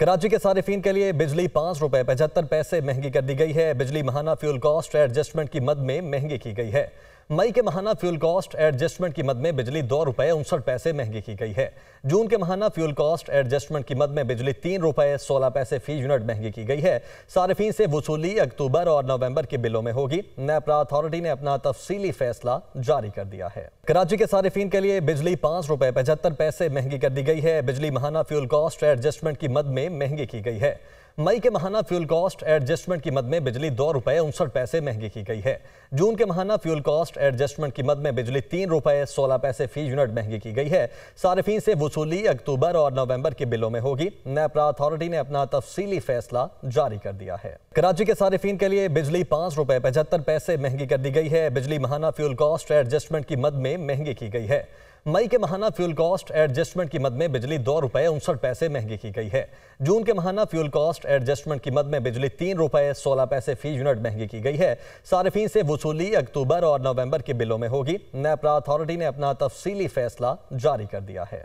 कराची के सार्फिन के लिए बिजली पाँच रुपये पचहत्तर पैसे महंगी कर दी गई है बिजली महाना फ्यूल कॉस्ट एडजस्टमेंट की मद में महंगी की गई है मई के महाना फ्यूल कॉस्ट एडजस्टमेंट की मद में बिजली दो रुपये उनसठ पैसे महंगी की गई है जून के महाना फ्यूल कॉस्ट एडजस्टमेंट की मद में बिजली तीन रुपये सोलह पैसे फी यूनिट महंगी की गई है सार्फिन से वसूली अक्टूबर और नवंबर के बिलों में होगी नेपरा अथॉरिटी ने अपना तफसीली फैसला जारी कर दिया है कराची के सार्फिन के लिए बिजली पाँच रुपये पचहत्तर पैसे महंगी कर दी गई है बिजली महाना फ्यूल कॉस्ट एडजस्टमेंट की मद में महंगी की गई है मई के महाना फ्यूल कॉस्ट एडजस्टमेंट की मद में बिजली दो रुपये उनसठ पैसे महंगी की गई है जून के महाना फ्यूल कॉस्ट एडजस्टमेंट की मद में बिजली तीन रुपये सोलह पैसे फी यूनिट महंगी की गई है सार्फिन से वसूली अक्टूबर और नवंबर के बिलों में होगी नेपरा अथॉरिटी ने अपना तफसीली फैसला जारी कर दिया है कराची के सार्फिन के लिए बिजली पाँच रुपये पचहत्तर पैसे महंगी कर दी गई है बिजली महाना फ्यूल कॉस्ट एडजस्टमेंट की मद में महंगी की गई है मई के महाना फ्यूल कॉस्ट एडजस्टमेंट की मद में बिजली दो रुपए उनसठ पैसे महंगी की गई है जून के महाना फ्यूल कॉस्ट एडजस्टमेंट की मद में बिजली तीन रुपए सोलह पैसे फी यूनिट महंगी की गई है सार्फी से वसूली अक्टूबर और नवंबर के बिलों में होगी नैपरा अथॉरिटी ने अपना तफसीली फैसला जारी कर दिया है